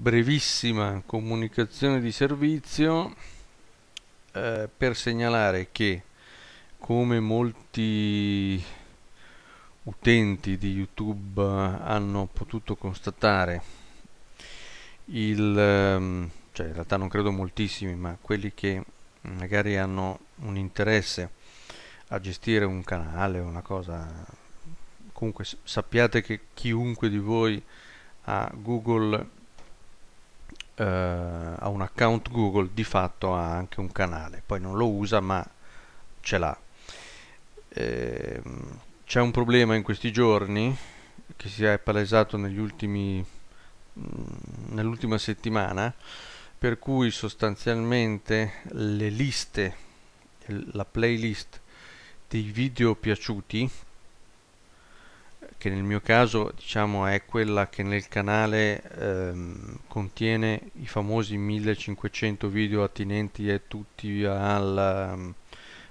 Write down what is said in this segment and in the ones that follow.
brevissima comunicazione di servizio eh, per segnalare che come molti utenti di YouTube eh, hanno potuto constatare il ehm, cioè in realtà non credo moltissimi, ma quelli che magari hanno un interesse a gestire un canale una cosa comunque sappiate che chiunque di voi ha Google eh, ha un account Google di fatto ha anche un canale, poi non lo usa ma ce l'ha. Eh, c'è un problema in questi giorni che si è palesato negli ultimi, mm, nell'ultima settimana per cui sostanzialmente le liste, la playlist dei video piaciuti che nel mio caso diciamo è quella che nel canale ehm, contiene i famosi 1500 video attinenti a tutti al mm,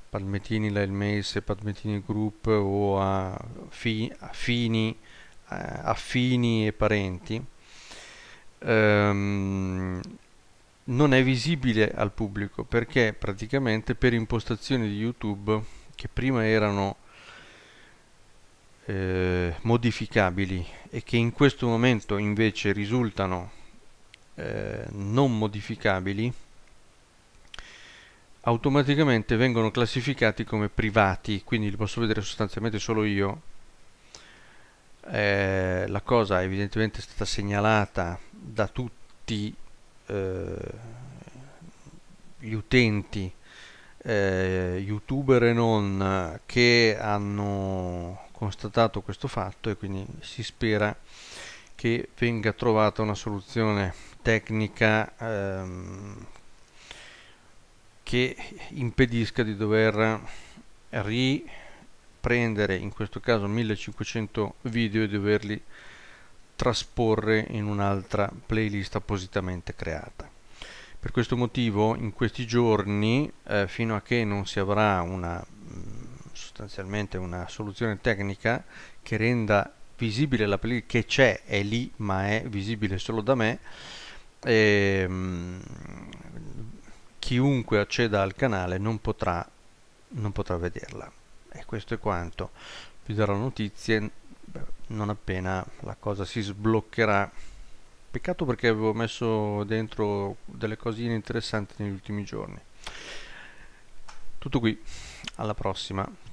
Palmetini Lyle Mace, Palmetini Group o a, fi, affini, eh, affini e parenti ehm, non è visibile al pubblico perché praticamente per impostazioni di YouTube che prima erano eh, modificabili e che in questo momento invece risultano eh, non modificabili automaticamente vengono classificati come privati, quindi li posso vedere sostanzialmente solo io. Eh, la cosa evidentemente è stata segnalata da tutti eh, gli utenti, eh, youtuber e non, che hanno constatato questo fatto e quindi si spera che venga trovata una soluzione tecnica ehm, che impedisca di dover riprendere in questo caso 1500 video e doverli trasporre in un'altra playlist appositamente creata. Per questo motivo in questi giorni, eh, fino a che non si avrà una, mm, sostanzialmente una soluzione tecnica che renda visibile la playlist che c'è, è lì, ma è visibile solo da me. E, ehm, chiunque acceda al canale non potrà, non potrà vederla. E questo è quanto. Vi darò notizie non appena la cosa si sbloccherà. Peccato perché avevo messo dentro delle cosine interessanti negli ultimi giorni. Tutto qui, alla prossima.